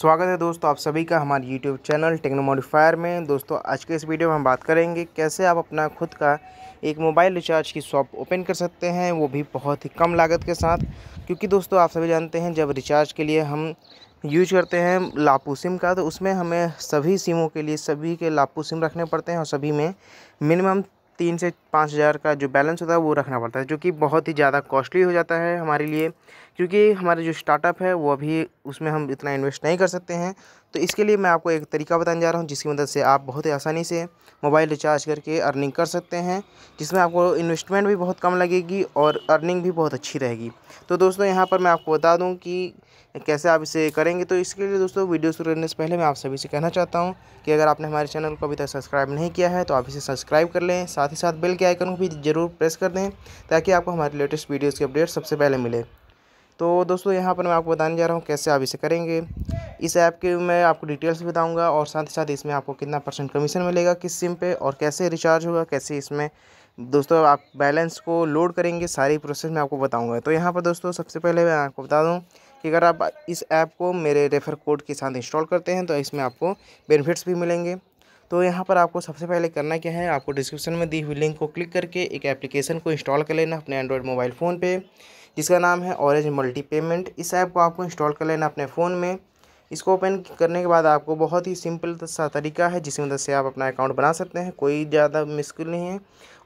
स्वागत है दोस्तों आप सभी का हमारे YouTube चैनल टेक्नो मॉडिफायर में दोस्तों आज के इस वीडियो में हम बात करेंगे कैसे आप अपना खुद का एक मोबाइल रिचार्ज की शॉप ओपन कर सकते हैं वो भी बहुत ही कम लागत के साथ क्योंकि दोस्तों आप सभी जानते हैं जब रिचार्ज के लिए हम यूज करते हैं लापू सिम का तो उसमें हमें सभी सिमों के लिए सभी के लापू सिम रखने पड़ते हैं और सभी में मिनिमम तीन से पाँच हज़ार का जो बैलेंस होता है वो रखना पड़ता है जो कि बहुत ही ज़्यादा कॉस्टली हो जाता है हमारे लिए क्योंकि हमारा जो स्टार्टअप है वो अभी उसमें हम इतना इन्वेस्ट नहीं कर सकते हैं तो इसके लिए मैं आपको एक तरीका बताने जा रहा हूँ जिसकी मदद से आप बहुत ही आसानी से मोबाइल रिचार्ज करके अर्निंग कर सकते हैं जिसमें आपको इन्वेस्टमेंट भी बहुत कम लगेगी और अर्निंग भी बहुत अच्छी रहेगी तो दोस्तों यहाँ पर मैं आपको बता दूँ कि कैसे आप इसे करेंगे तो इसके लिए दोस्तों वीडियो शुरू करने से पहले मैं आप सभी से कहना चाहता हूँ कि अगर आपने हमारे चैनल को अभी तक सब्सक्राइब नहीं किया है तो आप इसे सब्सक्राइब कर लें साथ ही साथ बेल के आइकन को भी ज़रूर प्रेस कर दें ताकि आपको हमारे लेटेस्ट वीडियोज़ की अपडेट सबसे पहले मिले तो दोस्तों यहाँ पर मैं आपको बताने जा रहा हूँ कैसे आप इसे करेंगे इस ऐप के मैं आपको डिटेल्स बताऊँगा और साथ ही साथ इसमें आपको कितना परसेंट कमीशन मिलेगा किस सिम पे और कैसे रिचार्ज होगा कैसे इसमें दोस्तों आप बैलेंस को लोड करेंगे सारी प्रोसेस मैं आपको बताऊंगा तो यहाँ पर दोस्तों सबसे पहले मैं आपको बता दूँ कि अगर आप इस ऐप को मेरे रेफ़र कोड के साथ इंस्टॉल करते हैं तो इसमें आपको बेनिफिट्स भी मिलेंगे तो यहाँ पर आपको सबसे पहले करना क्या है आपको डिस्क्रिप्शन में दी हुई लिंक को क्लिक करके एक एप्लीकेशन को इंस्टॉल कर लेना अपने एंड्रॉयड मोबाइल फ़ोन पे जिसका नाम है ऑरेंज मल्टी पेमेंट इस ऐप को आपको इंस्टॉल कर लेना अपने फ़ोन में इसको ओपन करने के बाद आपको बहुत ही सिंपल सा तरीका है जिसकी मदद से आप अपना अकाउंट बना सकते हैं कोई ज़्यादा मुश्किल नहीं है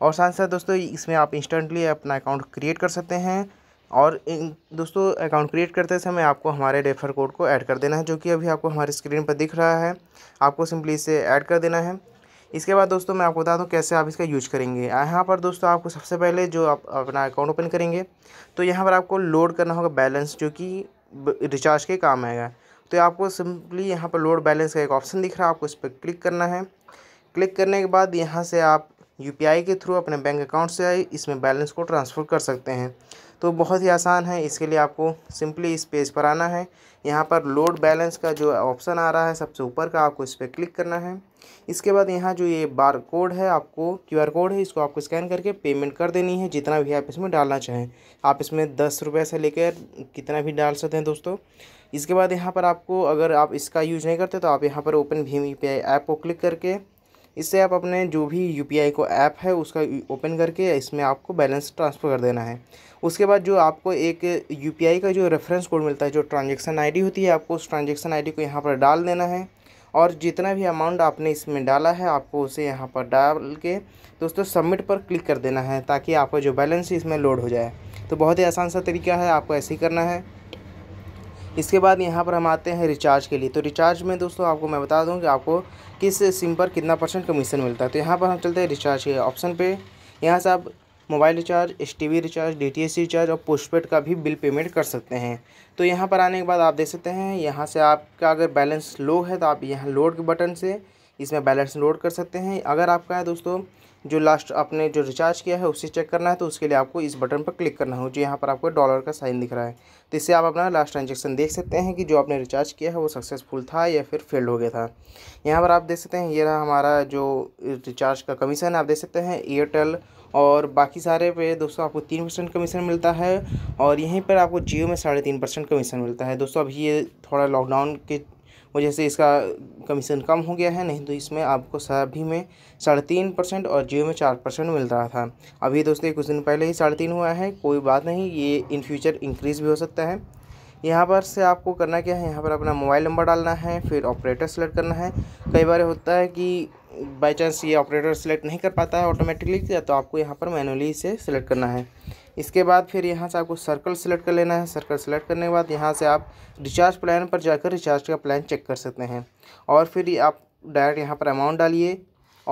और साथ साथ दोस्तों इसमें आप इंस्टेंटली अपना अकाउंट क्रिएट कर सकते हैं और इन दोस्तों अकाउंट क्रिएट करते समय आपको हमारे रेफर कोड को ऐड कर देना है जो कि अभी आपको हमारी स्क्रीन पर दिख रहा है आपको सिंपली इसे ऐड कर देना है इसके बाद दोस्तों मैं आपको बता दूं कैसे आप इसका यूज करेंगे यहाँ पर दोस्तों आपको सबसे पहले जो आप अपना अकाउंट ओपन करेंगे तो यहाँ पर आपको लोड करना होगा बैलेंस जो कि रिचार्ज के काम आएगा तो आपको सिंपली यहाँ पर लोड बैलेंस का एक ऑप्शन दिख रहा है आपको इस पर क्लिक करना है क्लिक करने के बाद यहाँ से आप यू के थ्रू अपने बैंक अकाउंट से इसमें बैलेंस को ट्रांसफ़र कर सकते हैं तो बहुत ही आसान है इसके लिए आपको सिंपली इस पेज पर आना है यहाँ पर लोड बैलेंस का जो ऑप्शन आ रहा है सबसे ऊपर का आपको इस पर क्लिक करना है इसके बाद यहाँ जो ये बार कोड है आपको क्यूआर कोड है इसको आपको स्कैन करके पेमेंट कर देनी है जितना भी आप इसमें डालना चाहें आप इसमें दस रुपये से लेकर कितना भी डाल सकते हैं दोस्तों इसके बाद यहाँ पर आपको अगर आप इसका यूज़ नहीं करते तो आप यहाँ पर ओपन भीम यू ऐप को क्लिक करके इससे आप अपने जो भी यू को ऐप है उसका ओपन करके इसमें आपको बैलेंस ट्रांसफ़र कर देना है उसके बाद जो आपको एक यू का जो रेफरेंस कोड मिलता है जो ट्रांजेक्शन आई होती है आपको उस ट्रांजेक्शन आई को यहाँ पर डाल देना है और जितना भी अमाउंट आपने इसमें डाला है आपको उसे यहाँ पर डाल के दोस्तों सबमिट पर क्लिक कर देना है ताकि आपका जो बैलेंस है इसमें लोड हो जाए तो बहुत ही आसान सा तरीका है आपको ऐसे ही करना है इसके बाद यहाँ पर हम आते हैं रिचार्ज के लिए तो रिचार्ज में दोस्तों आपको मैं बता दूँ कि आपको किस सिम पर कितना परसेंट कमीशन मिलता है तो यहाँ पर हम चलते हैं रिचार्ज के ऑप्शन पर यहाँ से आप mobile recharge S recharge D recharge और पोस्टपेड का भी बिल पेमेंट कर सकते हैं तो यहाँ पर आने के बाद आप देख सकते हैं यहाँ से आपका अगर बैलेंस लो है तो आप यहाँ लोड के बटन से इसमें बैलेंस लोड कर सकते हैं अगर आपका है दोस्तों जो लास्ट आपने जो रिचार्ज किया है उसे चेक करना है तो उसके लिए आपको इस बटन पर क्लिक करना हो जो यहाँ पर आपको डॉलर का साइन दिख रहा है तो इससे आप अपना लास्ट ट्रांजेक्शन देख सकते हैं कि जो आपने रिचार्ज किया है वो सक्सेसफुल था या फिर फेल्ड हो गया था यहाँ पर आप देख सकते हैं ये रहा हमारा जो रिचार्ज का कमीशन आप देख सकते हैं एयरटेल और बाकी सारे पे दोस्तों आपको तीन परसेंट कमीशन मिलता है और यहीं पर आपको जियो में साढ़े तीन परसेंट कमीशन मिलता है दोस्तों अभी ये थोड़ा लॉकडाउन के वजह से इसका कमीशन कम हो गया है नहीं तो इसमें आपको सभी में साढ़े तीन परसेंट और जियो में चार परसेंट मिल रहा था अभी दोस्तों कुछ दिन पहले ही साढ़े तीन हुआ है कोई बात नहीं ये इन फ्यूचर इंक्रीज़ भी हो सकता है यहाँ पर से आपको करना क्या है यहाँ पर अपना मोबाइल नंबर डालना है फिर ऑपरेटर सेलेक्ट करना है कई बार होता है कि बाई चांस ये ऑपरेटर सेलेक्ट नहीं कर पाता है ऑटोमेटिकली तो आपको यहाँ पर मैनुअली इसे सेलेक्ट करना है इसके बाद फिर यहाँ से आपको सर्कल सेलेक्ट कर लेना है सर्कल सेलेक्ट करने के बाद यहाँ से आप रिचार्ज प्लान पर जाकर रिचार्ज का प्लान चेक कर सकते हैं और फिर आप डायरेक्ट यहाँ पर अमाउंट डालिए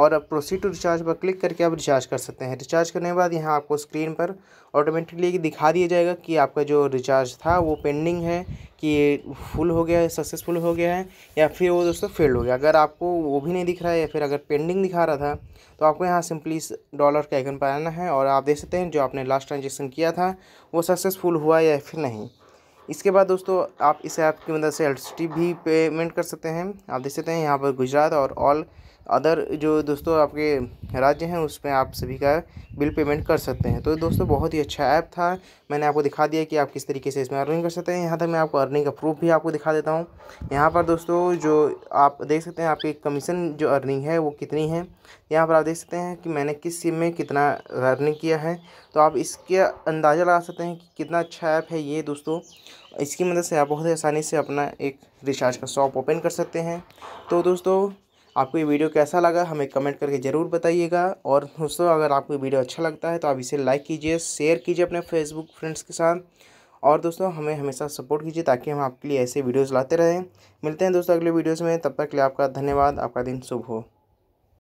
और अब प्रोसीड टू रिचार्ज पर क्लिक करके आप रिचार्ज कर सकते हैं रिचार्ज करने के बाद यहाँ आपको स्क्रीन पर ऑटोमेटिकली दिखा दिया जाएगा कि आपका जो रिचार्ज था वो पेंडिंग है कि फुल हो गया है सक्सेसफुल हो गया है या फिर वो दोस्तों फेल्ड हो गया अगर आपको वो भी नहीं दिख रहा है या फिर अगर पेंडिंग दिखा रहा था तो आपको यहाँ सिंपली डॉलर के आइकन पर आना है और आप देख सकते हैं जो आपने लास्ट ट्रांजेक्शन किया था वो सक्सेसफुल हुआ या फिर नहीं इसके बाद दोस्तों आप इस ऐप की मदद से एल भी पेमेंट कर सकते हैं आप देख सकते हैं यहाँ पर गुजरात और ऑल अदर जो दोस्तों आपके राज्य हैं उसमें आप सभी का बिल पेमेंट कर सकते हैं तो दोस्तों बहुत ही अच्छा ऐप था मैंने आपको दिखा दिया कि आप किस तरीके से इसमें अर्निंग कर सकते हैं यहाँ तक मैं आपको अर्निंग का प्रूफ भी आपको दिखा देता हूँ यहाँ पर दोस्तों जो आप देख सकते हैं आपकी कमीशन जो अर्निंग है वो कितनी है यहाँ पर आप देख सकते हैं कि मैंने किस सिम में कितना अर्निंग किया है तो आप इसके अंदाज़ा लगा सकते हैं कि कितना अच्छा ऐप है ये दोस्तों इसकी मदद से आप बहुत आसानी से अपना एक रिचार्ज का शॉप ओपन कर सकते हैं तो दोस्तों आपको ये वीडियो कैसा लगा हमें कमेंट करके ज़रूर बताइएगा और दोस्तों अगर आपको वीडियो अच्छा लगता है तो आप इसे लाइक कीजिए शेयर कीजिए अपने फेसबुक फ्रेंड्स के साथ और दोस्तों हमें हमेशा सपोर्ट कीजिए ताकि हम आपके लिए ऐसे वीडियोज़ लाते रहें मिलते हैं दोस्तों अगले वीडियोज़ में तब तक के लिए आपका धन्यवाद आपका दिन शुभ हो